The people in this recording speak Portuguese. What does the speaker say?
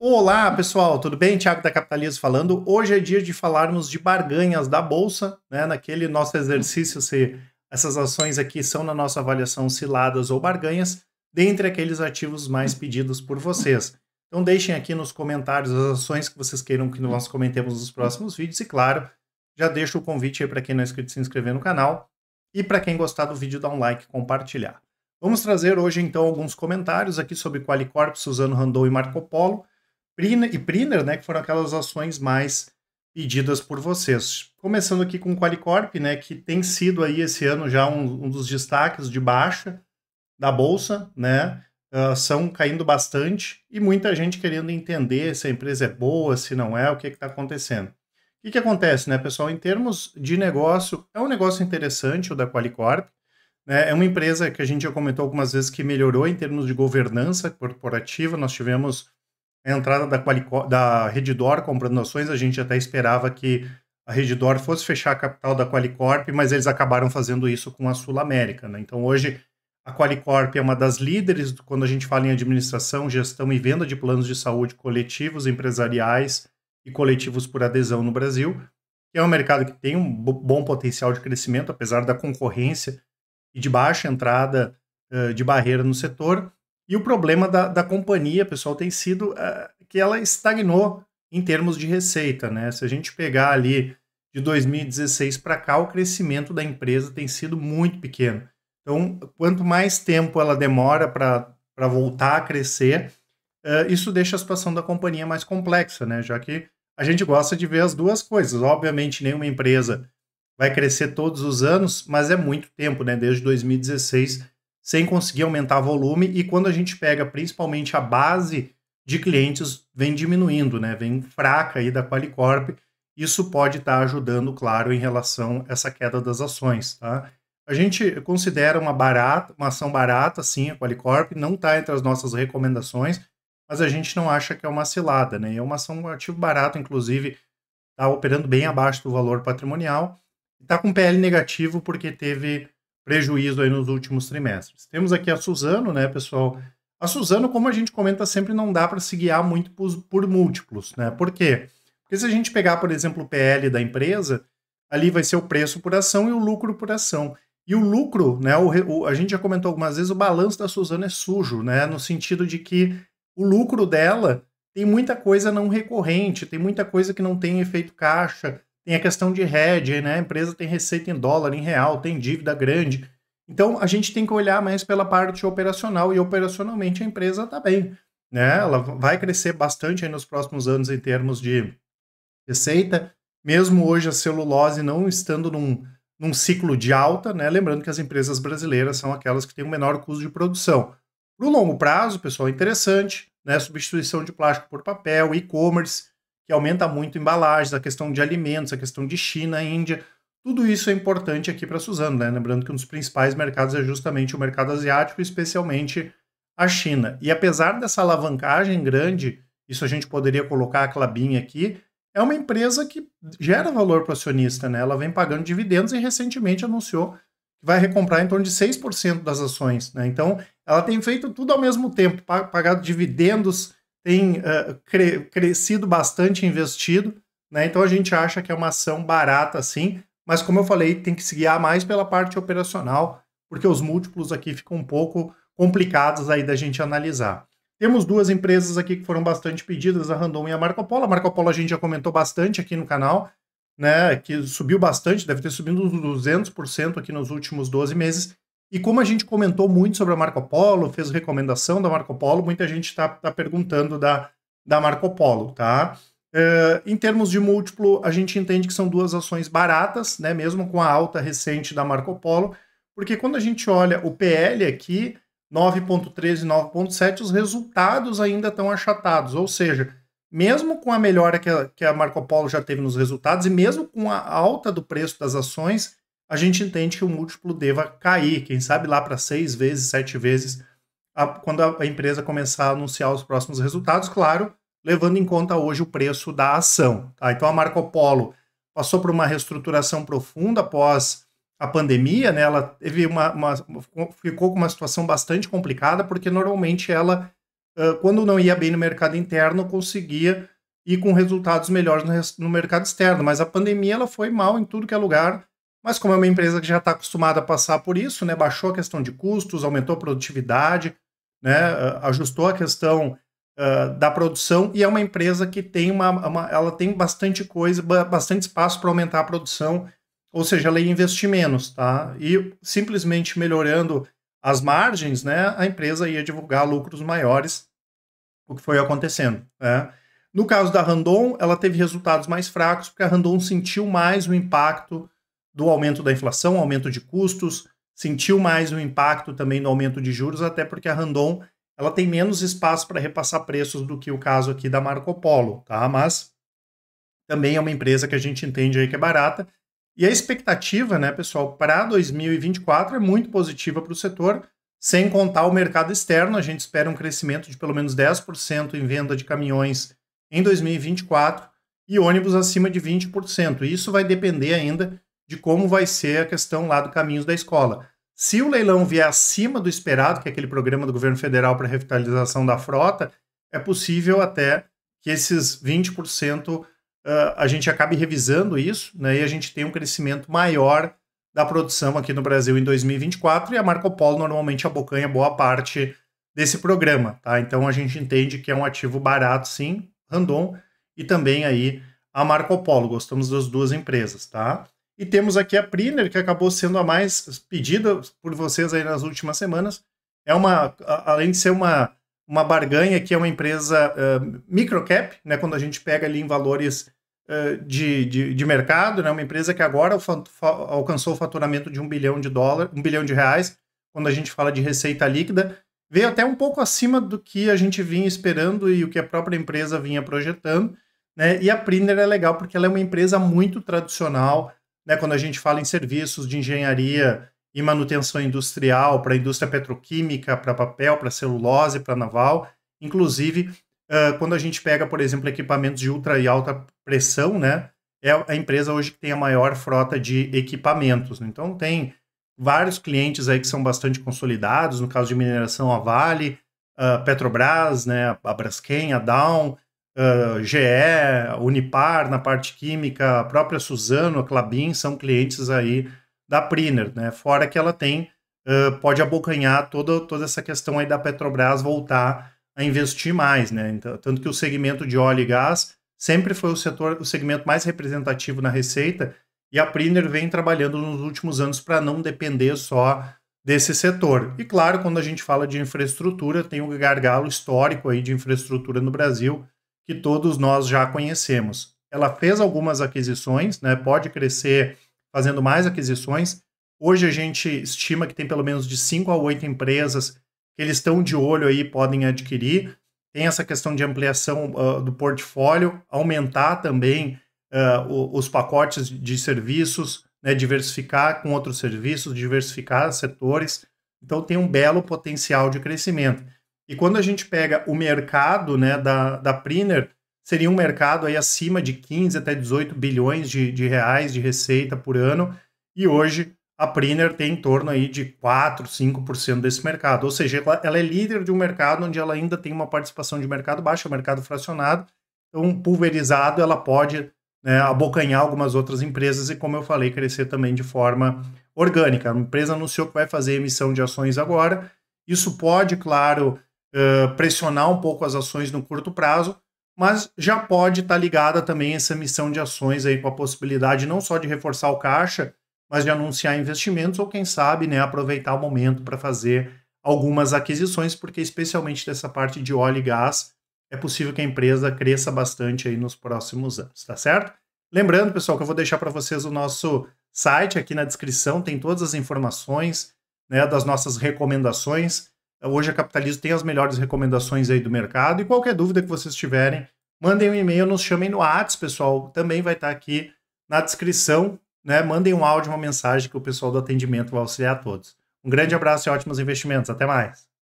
Olá, pessoal, tudo bem? Tiago da Capitalismo falando. Hoje é dia de falarmos de barganhas da bolsa, né? Naquele nosso exercício se essas ações aqui são na nossa avaliação ciladas ou barganhas, dentre aqueles ativos mais pedidos por vocês. Então deixem aqui nos comentários as ações que vocês queiram que nós comentemos nos próximos vídeos e claro, já deixo o convite aí para quem não é inscrito se inscrever no canal e para quem gostar do vídeo dar um like e compartilhar. Vamos trazer hoje então alguns comentários aqui sobre Qualicorp, Suzano Randol e Marco Polo e Priner, né, que foram aquelas ações mais pedidas por vocês. Começando aqui com o Qualicorp, né, que tem sido aí esse ano já um, um dos destaques de baixa da bolsa, né, uh, são caindo bastante e muita gente querendo entender se a empresa é boa, se não é, o que está acontecendo. O que, que acontece, né, pessoal? Em termos de negócio, é um negócio interessante o da Qualicorp. Né? É uma empresa que a gente já comentou algumas vezes que melhorou em termos de governança corporativa. Nós tivemos a entrada da, Qualico, da Redditor comprando ações, a gente até esperava que a Redditor fosse fechar a capital da Qualicorp, mas eles acabaram fazendo isso com a Sul América. Né? Então hoje a Qualicorp é uma das líderes quando a gente fala em administração, gestão e venda de planos de saúde coletivos, empresariais e coletivos por adesão no Brasil. É um mercado que tem um bom potencial de crescimento, apesar da concorrência e de baixa entrada uh, de barreira no setor. E o problema da, da companhia, pessoal, tem sido uh, que ela estagnou em termos de receita, né? Se a gente pegar ali de 2016 para cá, o crescimento da empresa tem sido muito pequeno. Então, quanto mais tempo ela demora para voltar a crescer, uh, isso deixa a situação da companhia mais complexa, né? Já que a gente gosta de ver as duas coisas. Obviamente, nenhuma empresa vai crescer todos os anos, mas é muito tempo, né? Desde 2016 sem conseguir aumentar volume, e quando a gente pega principalmente a base de clientes, vem diminuindo, né? Vem fraca aí da Qualicorp. Isso pode estar tá ajudando, claro, em relação a essa queda das ações, tá? A gente considera uma barata, uma ação barata, sim, a Qualicorp, não está entre as nossas recomendações, mas a gente não acha que é uma cilada, né? É uma ação um ativo barato, inclusive, está operando bem abaixo do valor patrimonial, está com PL negativo porque teve prejuízo aí nos últimos trimestres. Temos aqui a Suzano, né, pessoal? A Suzano, como a gente comenta sempre, não dá para se guiar muito por, por, múltiplos, né? Por quê? Porque se a gente pegar, por exemplo, o PL da empresa, ali vai ser o preço por ação e o lucro por ação. E o lucro, né? O, o, a gente já comentou algumas vezes, o balanço da Suzano é sujo, né? No sentido de que o lucro dela tem muita coisa não recorrente, tem muita coisa que não tem efeito caixa, tem a questão de hedge, né? A empresa tem receita em dólar, em real, tem dívida grande. Então a gente tem que olhar mais pela parte operacional e operacionalmente a empresa está bem. Né? Ela vai crescer bastante nos próximos anos em termos de receita, mesmo hoje a celulose não estando num, num ciclo de alta, né? Lembrando que as empresas brasileiras são aquelas que têm o menor custo de produção. Para o longo prazo, pessoal, é interessante, né? Substituição de plástico por papel, e-commerce que aumenta muito embalagens, a questão de alimentos, a questão de China, Índia. Tudo isso é importante aqui para Suzano, né? Lembrando que um dos principais mercados é justamente o mercado asiático, especialmente a China. E apesar dessa alavancagem grande, isso a gente poderia colocar a Clabin aqui, é uma empresa que gera valor para o acionista, né? Ela vem pagando dividendos e recentemente anunciou que vai recomprar em torno de 6% das ações, né? Então, ela tem feito tudo ao mesmo tempo, pagado dividendos, tem uh, cre crescido bastante, investido, né? Então a gente acha que é uma ação barata, sim, mas como eu falei, tem que se guiar mais pela parte operacional, porque os múltiplos aqui ficam um pouco complicados aí da gente analisar. Temos duas empresas aqui que foram bastante pedidas, a Random e a Marco Polo. A Marco Polo a gente já comentou bastante aqui no canal, né, que subiu bastante, deve ter subido uns 200% aqui nos últimos 12 meses, e como a gente comentou muito sobre a Marco Polo, fez recomendação da Marco Polo, muita gente está tá perguntando da, da Marco Polo, tá? É, em termos de múltiplo, a gente entende que são duas ações baratas, né? Mesmo com a alta recente da Marco Polo, porque quando a gente olha o PL aqui, 9,3 e 9,7, os resultados ainda estão achatados. Ou seja, mesmo com a melhora que a, que a Marco Polo já teve nos resultados e mesmo com a alta do preço das ações, a gente entende que o múltiplo deva cair, quem sabe lá para seis vezes, sete vezes, a, quando a, empresa começar a anunciar os próximos resultados, claro, levando em conta hoje o preço da ação. Tá? Então a Marco Polo passou por uma reestruturação profunda após a pandemia, né? Ela teve uma, uma ficou com uma situação bastante complicada, porque normalmente ela, quando não ia bem no mercado interno, conseguia ir com resultados melhores no, no mercado externo. Mas a pandemia ela foi mal em tudo que é lugar mas como é uma empresa que já está acostumada a passar por isso, né, baixou a questão de custos, aumentou a produtividade, né, ah, ajustou a questão uh, da produção e é uma empresa que tem uma, uma ela tem bastante coisa, bastante espaço para aumentar a produção, ou seja, ela investe menos, tá? E simplesmente melhorando as margens, né, a empresa ia divulgar lucros maiores, o que foi acontecendo, né? No caso da Randon, ela teve resultados mais fracos, porque a Randon sentiu mais o impacto do aumento da inflação, aumento de custos, sentiu mais o impacto também do aumento de juros, até porque a Randon ela tem menos espaço para repassar preços do que o caso aqui da Marco Polo, tá? Mas também é uma empresa que a gente entende aí que é barata. E a expectativa, né, pessoal, para 2024 é muito positiva para o setor, sem contar o mercado externo. A gente espera um crescimento de pelo menos 10% em venda de caminhões em 2024 e ônibus acima de 20%. Isso vai depender ainda de como vai ser a questão lá do Caminhos da Escola. Se o leilão vier acima do esperado, que é aquele programa do governo federal para revitalização da frota, é possível até que esses 20% uh, ah, a gente acabe revisando isso, né, e a gente tenha um crescimento maior da produção aqui no Brasil em 2024, e a Marco Polo normalmente abocanha boa parte desse programa, tá? Então a gente entende que é um ativo barato, sim, Randon, e também aí a Marco Polo, gostamos das duas empresas, tá? E temos aqui a Priner, que acabou sendo a mais pedida por vocês aí nas últimas semanas. É uma, além de ser uma, uma barganha, que é uma empresa uh, microcap, né? Quando a gente pega ali em valores uh, de, de, de, mercado, né? Uma empresa que agora alcançou o faturamento de um bilhão de dólares um bilhão de reais, quando a gente fala de receita líquida. Veio até um pouco acima do que a gente vinha esperando e o que a própria empresa vinha projetando. Né? E a Priner é legal porque ela é uma empresa muito tradicional, né, quando a gente fala em serviços de engenharia e manutenção industrial para a indústria petroquímica, para papel, para celulose, para naval, inclusive uh, quando a gente pega, por exemplo, equipamentos de ultra e alta pressão, né, é a empresa hoje que tem a maior frota de equipamentos. Então tem vários clientes aí que são bastante consolidados, no caso de mineração a Vale, a Petrobras, né, a Braskem, a Down, ah, GE, Unipar na parte química, a própria Suzano, a Clabin são clientes aí da Priner, né? Fora que ela tem, uh, pode abocanhar toda, toda essa questão aí da Petrobras voltar a investir mais, né? Então, tanto que o segmento de óleo e gás sempre foi o setor, o segmento mais representativo na receita e a Priner vem trabalhando nos últimos anos para não depender só desse setor. E claro, quando a gente fala de infraestrutura, tem um gargalo histórico aí de infraestrutura no Brasil, que todos nós já conhecemos. Ela fez algumas aquisições, né? Pode crescer fazendo mais aquisições. Hoje a gente estima que tem pelo menos de 5 a 8 empresas que eles estão de olho aí, podem adquirir. Tem essa questão de ampliação uh, do portfólio, aumentar também uh, os pacotes de serviços, né, diversificar com outros serviços, diversificar setores. Então tem um belo potencial de crescimento. E quando a gente pega o mercado né, da, da Priner, seria um mercado aí acima de 15 até 18 bilhões de, de reais de receita por ano. E hoje a Priner tem em torno aí de 4, 5% desse mercado. Ou seja, ela, ela é líder de um mercado onde ela ainda tem uma participação de mercado baixa, o mercado fracionado. Então, pulverizado, ela pode né, abocanhar algumas outras empresas e, como eu falei, crescer também de forma orgânica. A empresa anunciou que vai fazer emissão de ações agora. Isso pode, claro, uh, pressionar um pouco as ações no curto prazo, mas já pode estar tá ligada também essa missão de ações aí com a possibilidade não só de reforçar o caixa, mas de anunciar investimentos ou quem sabe, né, aproveitar o momento para fazer algumas aquisições, porque especialmente dessa parte de óleo e gás, é possível que a empresa cresça bastante aí nos próximos anos, tá certo? Lembrando, pessoal, que eu vou deixar para vocês o nosso site aqui na descrição, tem todas as informações, né, das nossas recomendações. Hoje a Capitalismo tem as melhores recomendações aí do mercado. E qualquer dúvida que vocês tiverem, mandem um e-mail, nos chamem no Whats, pessoal. Também vai estar tá aqui na descrição. Né? Mandem um áudio, uma mensagem que o pessoal do atendimento vai auxiliar a todos. Um grande abraço e ótimos investimentos. Até mais.